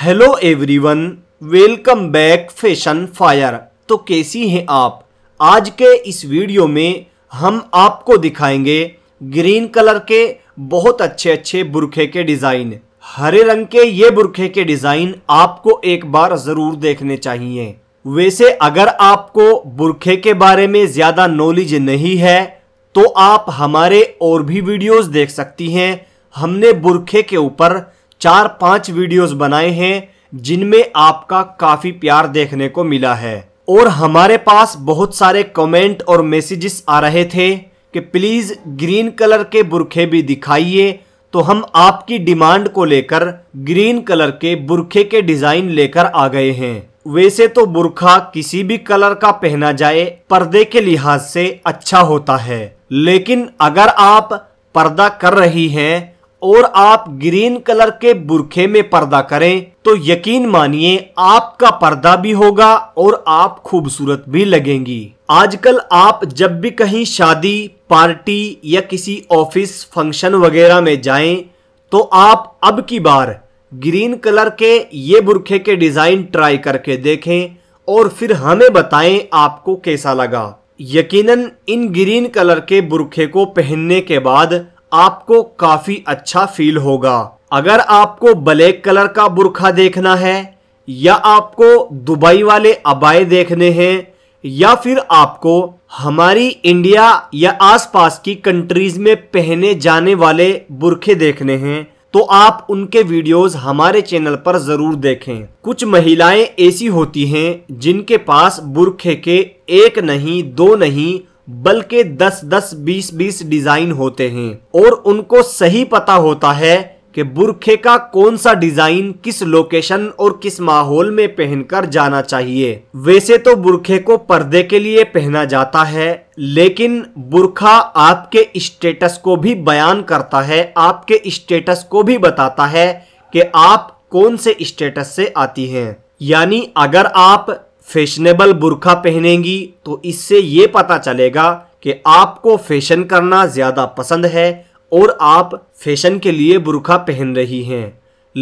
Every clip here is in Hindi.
hello everyone welcome back fashion fire तो कैसी हैं आप आज के इस वीडियो में हम आपको दिखाएंगे ग्रीन कलर के बहुत अच्छे अच्छे बुरखे के डिज़ाइन हरे रंग के ये बुरखे के डिज़ाइन आपको एक बार ज़रूर देखने चाहिए वैसे अगर आपको बुरखे के बारे में ज़्यादा नॉलेज नहीं है तो आप हमारे और भी वीडियोस देख सकती हैं हमने बुरखे के ऊपर चार पांच वीडियोस बनाए हैं जिनमें आपका काफ़ी प्यार देखने को मिला है और हमारे पास बहुत सारे कमेंट और मैसेजेस आ रहे थे कि प्लीज़ ग्रीन कलर के बुरखे भी दिखाइए तो हम आपकी डिमांड को लेकर ग्रीन कलर के बुरखे के डिज़ाइन लेकर आ गए हैं वैसे तो बुरखा किसी भी कलर का पहना जाए पर्दे के लिहाज से अच्छा होता है लेकिन अगर आप पर्दा कर रही हैं और आप ग्रीन कलर के बुरखे में पर्दा करें तो यकीन मानिए आपका पर्दा भी होगा और आप खूबसूरत भी लगेंगी आजकल आप जब भी कहीं शादी पार्टी या किसी ऑफिस फंक्शन वगैरह में जाएं तो आप अब की बार ग्रीन कलर के ये बुरखे के डिज़ाइन ट्राई करके देखें और फिर हमें बताएं आपको कैसा लगा यकीनन इन ग्रीन कलर के बुरखे को पहनने के बाद आपको काफ़ी अच्छा फील होगा अगर आपको ब्लैक कलर का बुरखा देखना है या आपको दुबई वाले अबाए देखने हैं या फिर आपको हमारी इंडिया या आसपास की कंट्रीज में पहने जाने वाले बुरखे देखने हैं तो आप उनके वीडियोस हमारे चैनल पर जरूर देखें कुछ महिलाएं ऐसी होती हैं जिनके पास बुरखे के एक नहीं दो नहीं बल्कि 10 10 20 20 डिजाइन होते हैं और उनको सही पता होता है कि बुरखे का कौन सा डिजाइन किस लोकेशन और किस माहौल में पहनकर जाना चाहिए वैसे तो बुरखे को पर्दे के लिए पहना जाता है लेकिन बुरखा आपके स्टेटस को भी बयान करता है आपके स्टेटस को भी बताता है कि आप कौन से स्टेटस से आती हैं यानी अगर आप फैशनेबल बुरखा पहनेंगी तो इससे ये पता चलेगा कि आपको फैशन करना ज़्यादा पसंद है और आप फैशन के लिए बुरखा पहन रही हैं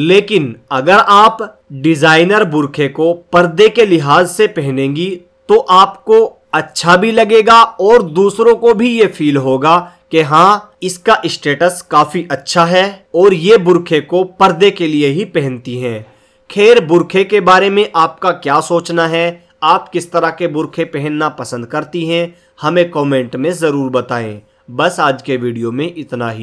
लेकिन अगर आप डिज़ाइनर बुरखे को पर्दे के लिहाज से पहनेंगी तो आपको अच्छा भी लगेगा और दूसरों को भी ये फील होगा कि हाँ इसका स्टेटस काफ़ी अच्छा है और ये बुरखे को पर्दे के लिए ही पहनती हैं खैर बुरखे के बारे में आपका क्या सोचना है आप किस तरह के बुरखे पहनना पसंद करती हैं हमें कमेंट में ज़रूर बताएं बस आज के वीडियो में इतना ही